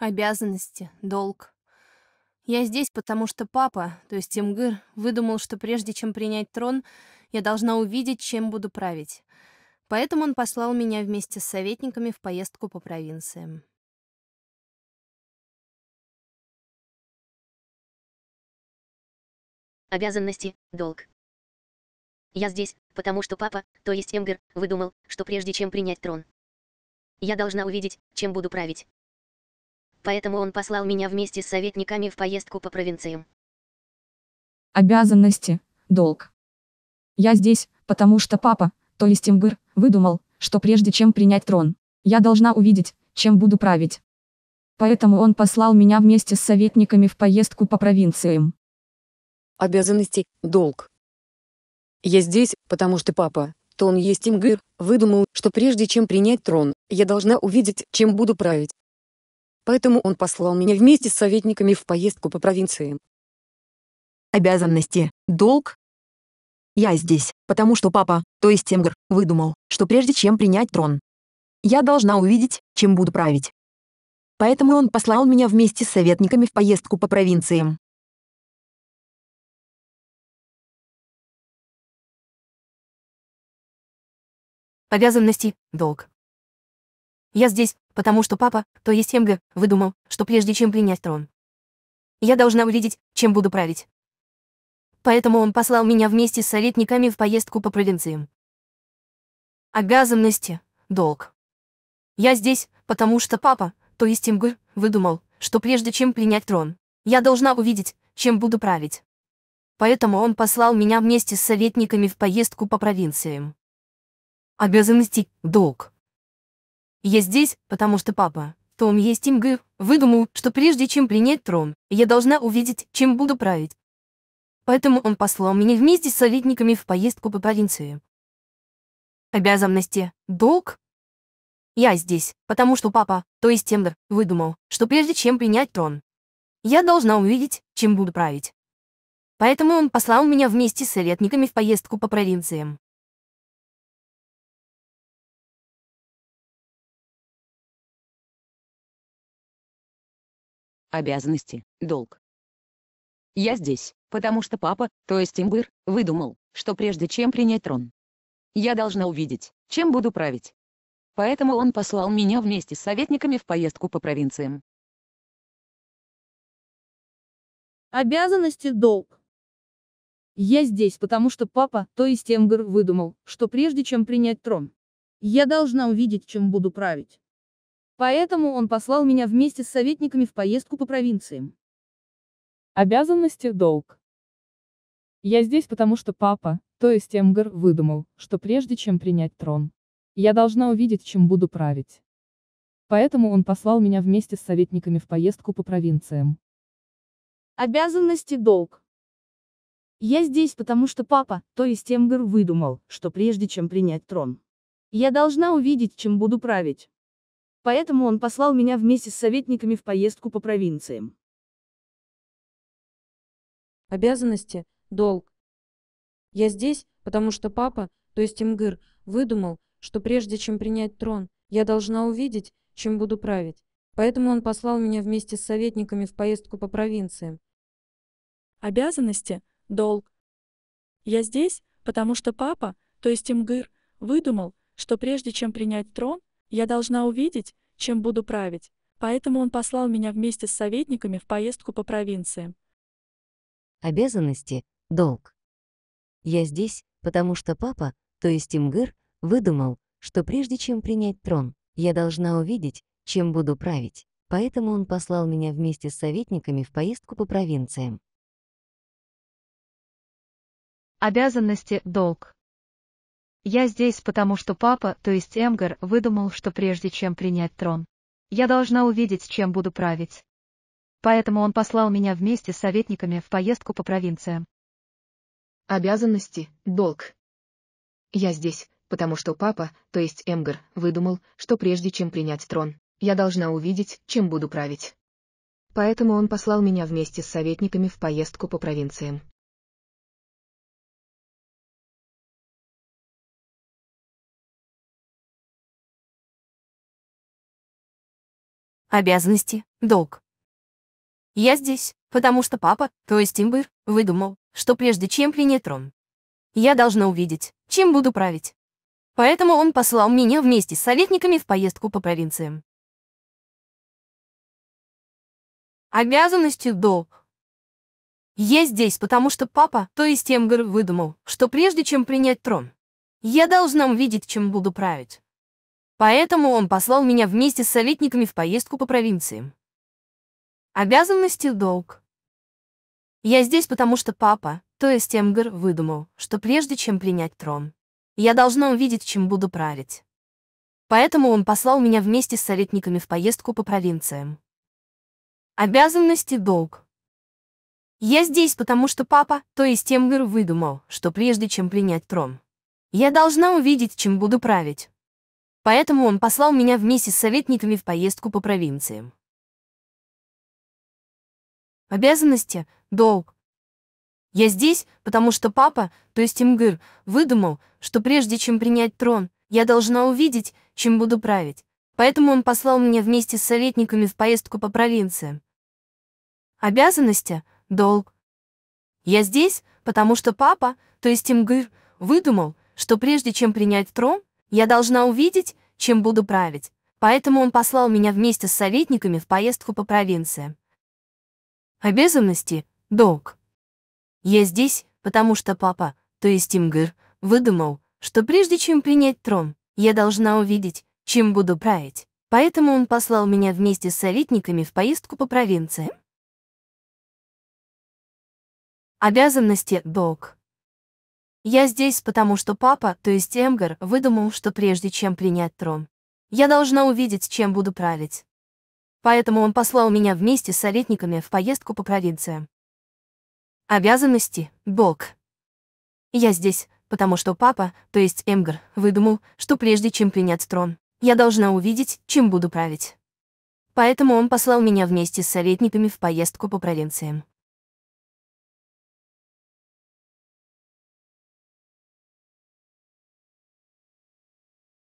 Обязанности, долг. Я здесь, потому что папа, то есть Имгыр, выдумал, что прежде чем принять трон, я должна увидеть, чем буду править. Поэтому он послал меня вместе с советниками в поездку по провинциям. Обязанности, долг. Я здесь, потому что папа, то есть Эмгер, выдумал, что прежде чем принять трон, я должна увидеть, чем буду править поэтому он послал меня вместе с советниками в поездку по провинциям. Обязанности, долг. Я здесь, потому что папа, то есть имбыр, выдумал, что прежде чем принять трон, я должна увидеть, чем буду править. Поэтому он послал меня вместе с советниками в поездку по провинциям. Обязанности, долг. Я здесь, потому что папа, то он есть имгыр, выдумал, что прежде чем принять трон, я должна увидеть, чем буду править поэтому он послал меня вместе с советниками в поездку по провинциям. Обязанности, долг. Я здесь, потому что папа, то есть Темгр, выдумал, что прежде чем принять трон, я должна увидеть, чем буду править. Поэтому он послал меня вместе с советниками в поездку по провинциям. Обязанности, долг. Я здесь, потому что папа, то есть Хемга, выдумал, что прежде чем принять трон, я должна увидеть, чем буду править. Поэтому он послал меня вместе с советниками в поездку по провинциям. Обязанности, а долг. Я здесь, потому что папа, то есть Тимгы, выдумал, что прежде чем принять трон, я должна увидеть, чем буду править. Поэтому он послал меня вместе с советниками в поездку по провинциям. Обязанности, а долг. Я здесь, потому что папа, Том Естингер, выдумал, что прежде чем принять трон, я должна увидеть, чем буду править. Поэтому он послал меня вместе с советниками в поездку по провинции. Обязанности, долг? Я здесь, потому что папа, то есть Темдер, выдумал, что прежде чем принять трон, я должна увидеть, чем буду править. Поэтому он послал меня вместе с советниками в поездку по провинциям. обязанности, долг. Я здесь, потому что папа, то есть имбыр, выдумал, что прежде чем принять трон, я должна увидеть, чем буду править. Поэтому он послал меня вместе с советниками в поездку по провинциям. Обязанности, долг. Я здесь, потому что папа, то есть Эмбер, выдумал, что прежде чем принять трон, я должна увидеть, чем буду править. Поэтому он послал меня вместе с советниками в поездку по провинциям. Обязанности долг. Я здесь потому, что папа, то есть Эмгар, выдумал, что прежде чем принять трон, я должна увидеть, чем буду править. Поэтому он послал меня вместе с советниками в поездку по провинциям. Обязанности долг. Я здесь потому, что папа, то есть Эмгар, выдумал, что прежде чем принять трон, я должна увидеть, чем буду править. Поэтому он послал меня вместе с советниками в поездку по провинциям. Обязанности, долг. Я здесь, потому что папа, то есть Имгыр, выдумал, что прежде чем принять трон, я должна увидеть, чем буду править. Поэтому он послал меня вместе с советниками в поездку по провинциям. Обязанности, долг. Я здесь, потому что папа, то есть Имгыр, выдумал, что прежде чем принять трон, я должна увидеть, чем буду править, поэтому он послал меня вместе с советниками в поездку по провинциям. Обязанности, долг. Я здесь, потому что папа, то есть Имгыр, выдумал, что прежде чем принять трон, я должна увидеть, чем буду править, поэтому он послал меня вместе с советниками в поездку по провинциям. Обязанности, долг. Я здесь потому, что папа, то есть Эмгар, выдумал, что прежде чем принять трон, я должна увидеть, чем буду править. Поэтому он послал меня вместе с советниками в поездку по провинциям. Обязанности, долг. Я здесь, потому что папа, то есть Эмгар, выдумал, что прежде чем принять трон, я должна увидеть, чем буду править. Поэтому он послал меня вместе с советниками в поездку по провинциям. обязанности, долг. Я здесь, потому что папа, то есть имбыр, выдумал, что прежде чем принять трон, я должна увидеть, чем буду править. Поэтому он послал меня вместе с советниками в поездку по провинциям. Обязанностью долг. Я здесь, потому что папа, то есть Эмгер, выдумал, что прежде чем принять трон, я должна увидеть, чем буду править. Поэтому он послал меня вместе с советниками в поездку по провинциям. Обязанности — долг. Я здесь, потому что папа, то есть Эмгар, выдумал, что прежде чем принять трон, я должна увидеть, чем буду править. Поэтому он послал меня вместе с советниками в поездку по провинциям. Обязанности — долг. Я здесь, потому что папа, то есть Эмгар, выдумал, что прежде чем принять трон, я должна увидеть, чем буду править. Поэтому он послал меня вместе с советниками в поездку по провинциям. Обязанности, долг. Я здесь, потому что папа, то есть Имгыр, выдумал, что прежде чем принять трон, я должна увидеть, чем буду править. Поэтому он послал меня вместе с советниками в поездку по провинциям. Обязанности, долг. Я здесь, потому что папа, то есть Имгыр, выдумал, что прежде чем принять трон, я должна увидеть, чем буду править, поэтому он послал меня вместе с советниками в поездку по провинциям. Обязанности — Док. Я здесь, потому что папа, то есть Имгыр, выдумал, что прежде чем принять трон, я должна увидеть, чем буду править. Поэтому он послал меня вместе с советниками в поездку по провинциям. Обязанности — Док. Я здесь, потому что папа, то есть Эмгар, выдумал, что прежде чем принять трон, я должна увидеть, чем буду править. Поэтому он послал меня вместе с советниками в поездку по провинциям. Обязанности, Бог. Я здесь, потому что папа, то есть Эмгар, выдумал, что прежде чем принять трон, я должна увидеть, чем буду править. Поэтому он послал меня вместе с советниками в поездку по провинциям.